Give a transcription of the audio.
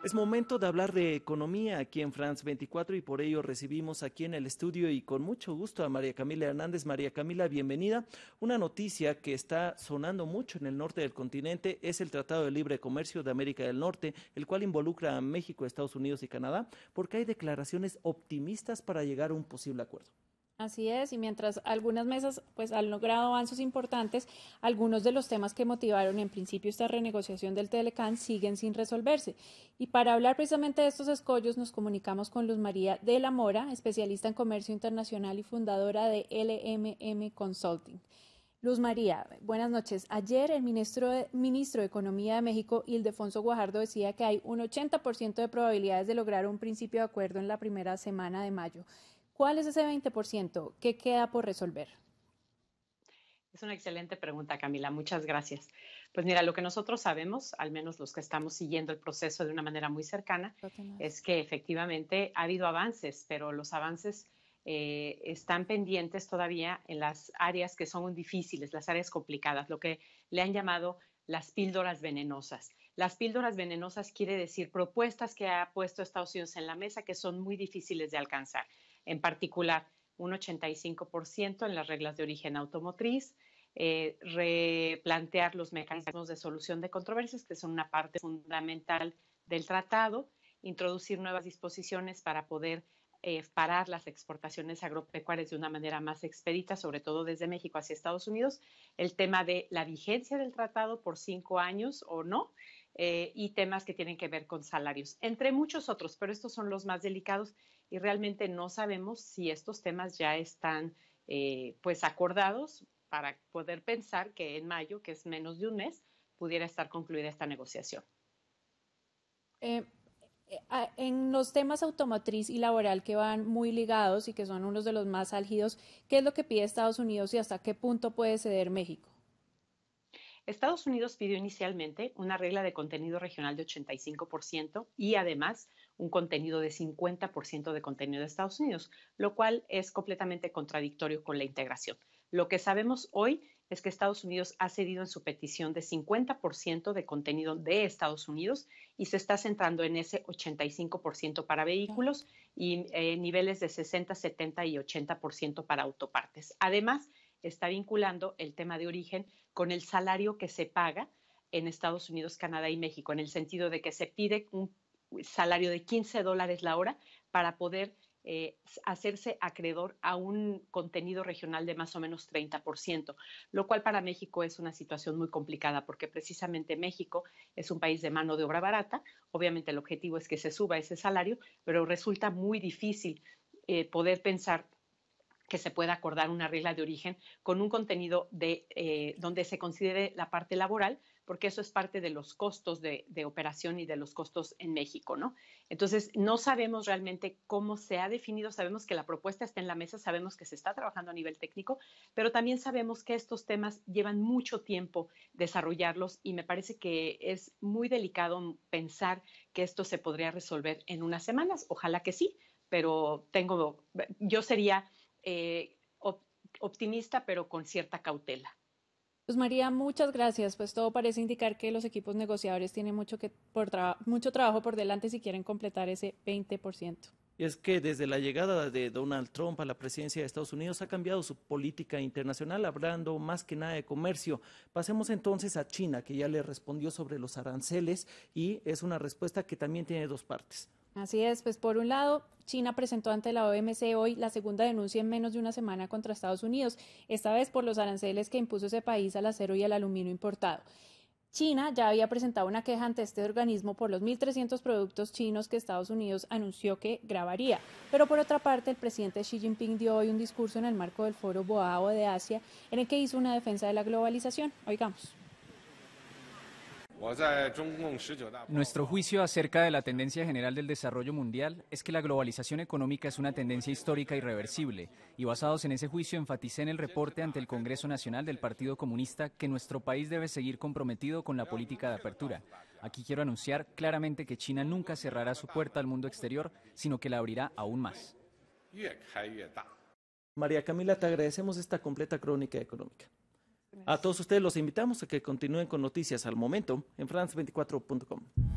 Es momento de hablar de economía aquí en France 24 y por ello recibimos aquí en el estudio y con mucho gusto a María Camila Hernández. María Camila, bienvenida. Una noticia que está sonando mucho en el norte del continente es el Tratado de Libre Comercio de América del Norte, el cual involucra a México, Estados Unidos y Canadá, porque hay declaraciones optimistas para llegar a un posible acuerdo. Así es, y mientras algunas mesas pues han logrado avances importantes, algunos de los temas que motivaron en principio esta renegociación del Telecan siguen sin resolverse. Y para hablar precisamente de estos escollos nos comunicamos con Luz María de la Mora, especialista en comercio internacional y fundadora de LMM Consulting. Luz María, buenas noches. Ayer el ministro ministro de Economía de México, Ildefonso Guajardo, decía que hay un 80% de probabilidades de lograr un principio de acuerdo en la primera semana de mayo. ¿Cuál es ese 20%? ¿Qué queda por resolver? Es una excelente pregunta, Camila. Muchas gracias. Pues mira, lo que nosotros sabemos, al menos los que estamos siguiendo el proceso de una manera muy cercana, es que efectivamente ha habido avances, pero los avances eh, están pendientes todavía en las áreas que son difíciles, las áreas complicadas, lo que le han llamado las píldoras venenosas. Las píldoras venenosas quiere decir propuestas que ha puesto Estados Unidos en la mesa que son muy difíciles de alcanzar en particular un 85% en las reglas de origen automotriz, eh, replantear los mecanismos de solución de controversias, que son una parte fundamental del tratado, introducir nuevas disposiciones para poder eh, parar las exportaciones agropecuarias de una manera más expedita, sobre todo desde México hacia Estados Unidos, el tema de la vigencia del tratado por cinco años o no, eh, y temas que tienen que ver con salarios, entre muchos otros, pero estos son los más delicados y realmente no sabemos si estos temas ya están eh, pues acordados para poder pensar que en mayo, que es menos de un mes, pudiera estar concluida esta negociación. Eh, eh, en los temas automotriz y laboral que van muy ligados y que son unos de los más álgidos, ¿qué es lo que pide Estados Unidos y hasta qué punto puede ceder México? Estados Unidos pidió inicialmente una regla de contenido regional de 85% y además un contenido de 50% de contenido de Estados Unidos, lo cual es completamente contradictorio con la integración. Lo que sabemos hoy es que Estados Unidos ha cedido en su petición de 50% de contenido de Estados Unidos y se está centrando en ese 85% para vehículos y eh, niveles de 60, 70 y 80% para autopartes. Además, está vinculando el tema de origen con el salario que se paga en Estados Unidos, Canadá y México, en el sentido de que se pide un salario de 15 dólares la hora para poder eh, hacerse acreedor a un contenido regional de más o menos 30%, lo cual para México es una situación muy complicada porque precisamente México es un país de mano de obra barata. Obviamente el objetivo es que se suba ese salario, pero resulta muy difícil eh, poder pensar que se pueda acordar una regla de origen con un contenido de, eh, donde se considere la parte laboral, porque eso es parte de los costos de, de, operación y de los costos en México, ¿no? Entonces, no sabemos realmente cómo se ha definido, sabemos que la propuesta está en la mesa, sabemos que se está trabajando a nivel técnico, pero también sabemos que estos temas llevan mucho tiempo desarrollarlos y me parece que es muy delicado pensar que esto se podría resolver en unas semanas, ojalá que sí, pero tengo, yo sería eh, optimista, pero con cierta cautela. Pues María, muchas gracias. Pues todo parece indicar que los equipos negociadores tienen mucho, mucho trabajo por delante si quieren completar ese 20%. Y es que desde la llegada de Donald Trump a la presidencia de Estados Unidos ha cambiado su política internacional, hablando más que nada de comercio. Pasemos entonces a China, que ya le respondió sobre los aranceles y es una respuesta que también tiene dos partes. Así es, pues por un lado, China presentó ante la OMC hoy la segunda denuncia en menos de una semana contra Estados Unidos, esta vez por los aranceles que impuso ese país al acero y al aluminio importado. China ya había presentado una queja ante este organismo por los 1.300 productos chinos que Estados Unidos anunció que grabaría. Pero por otra parte, el presidente Xi Jinping dio hoy un discurso en el marco del foro Boao de Asia en el que hizo una defensa de la globalización. Oigamos. Nuestro juicio acerca de la tendencia general del desarrollo mundial es que la globalización económica es una tendencia histórica irreversible, y basados en ese juicio enfaticé en el reporte ante el Congreso Nacional del Partido Comunista que nuestro país debe seguir comprometido con la política de apertura. Aquí quiero anunciar claramente que China nunca cerrará su puerta al mundo exterior, sino que la abrirá aún más. María Camila, te agradecemos esta completa crónica económica. A todos ustedes los invitamos a que continúen con noticias al momento en france24.com.